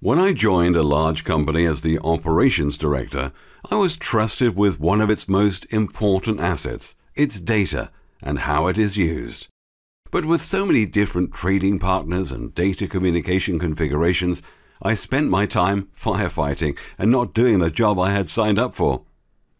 When I joined a large company as the operations director, I was trusted with one of its most important assets, its data, and how it is used. But with so many different trading partners and data communication configurations, I spent my time firefighting and not doing the job I had signed up for.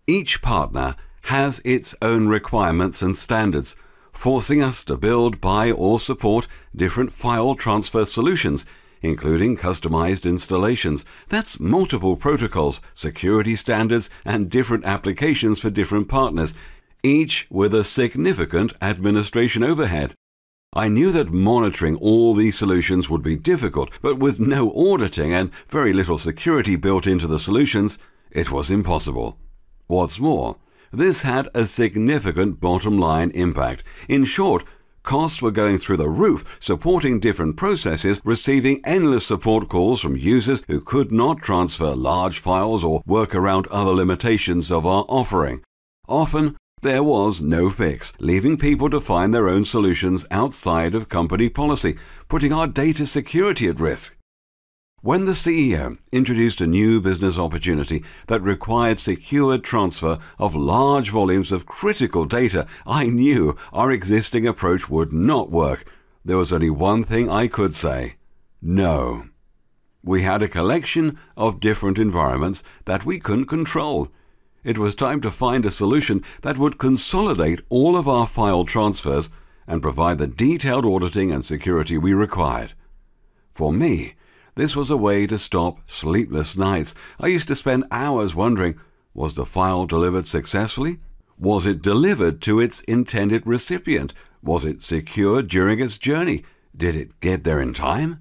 Each partner has its own requirements and standards, forcing us to build, buy, or support different file transfer solutions including customized installations. That's multiple protocols, security standards, and different applications for different partners, each with a significant administration overhead. I knew that monitoring all these solutions would be difficult, but with no auditing and very little security built into the solutions, it was impossible. What's more, this had a significant bottom line impact. In short, Costs were going through the roof, supporting different processes, receiving endless support calls from users who could not transfer large files or work around other limitations of our offering. Often, there was no fix, leaving people to find their own solutions outside of company policy, putting our data security at risk. When the CEO introduced a new business opportunity that required secured transfer of large volumes of critical data, I knew our existing approach would not work. There was only one thing I could say no. We had a collection of different environments that we couldn't control. It was time to find a solution that would consolidate all of our file transfers and provide the detailed auditing and security we required. For me, this was a way to stop sleepless nights. I used to spend hours wondering, was the file delivered successfully? Was it delivered to its intended recipient? Was it secured during its journey? Did it get there in time?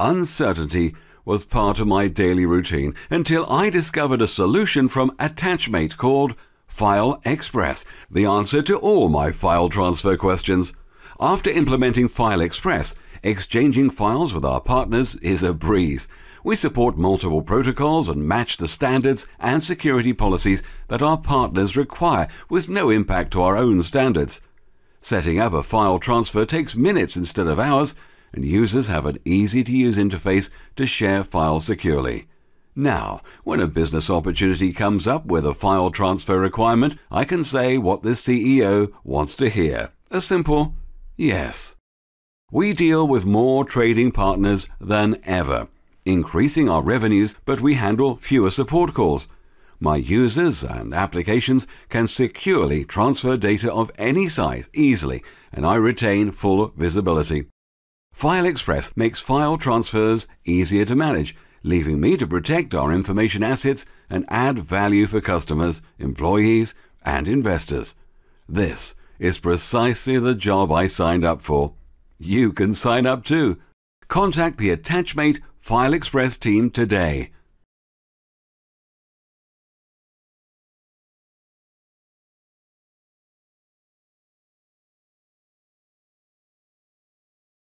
Uncertainty was part of my daily routine until I discovered a solution from Attachmate called File Express, the answer to all my file transfer questions. After implementing File Express, exchanging files with our partners is a breeze. We support multiple protocols and match the standards and security policies that our partners require with no impact to our own standards. Setting up a file transfer takes minutes instead of hours, and users have an easy to use interface to share files securely. Now, when a business opportunity comes up with a file transfer requirement, I can say what the CEO wants to hear. A simple yes. We deal with more trading partners than ever, increasing our revenues, but we handle fewer support calls. My users and applications can securely transfer data of any size easily, and I retain full visibility. File Express makes file transfers easier to manage, leaving me to protect our information assets and add value for customers, employees, and investors. This is precisely the job I signed up for. You can sign up too. Contact the Attachmate File Express team today.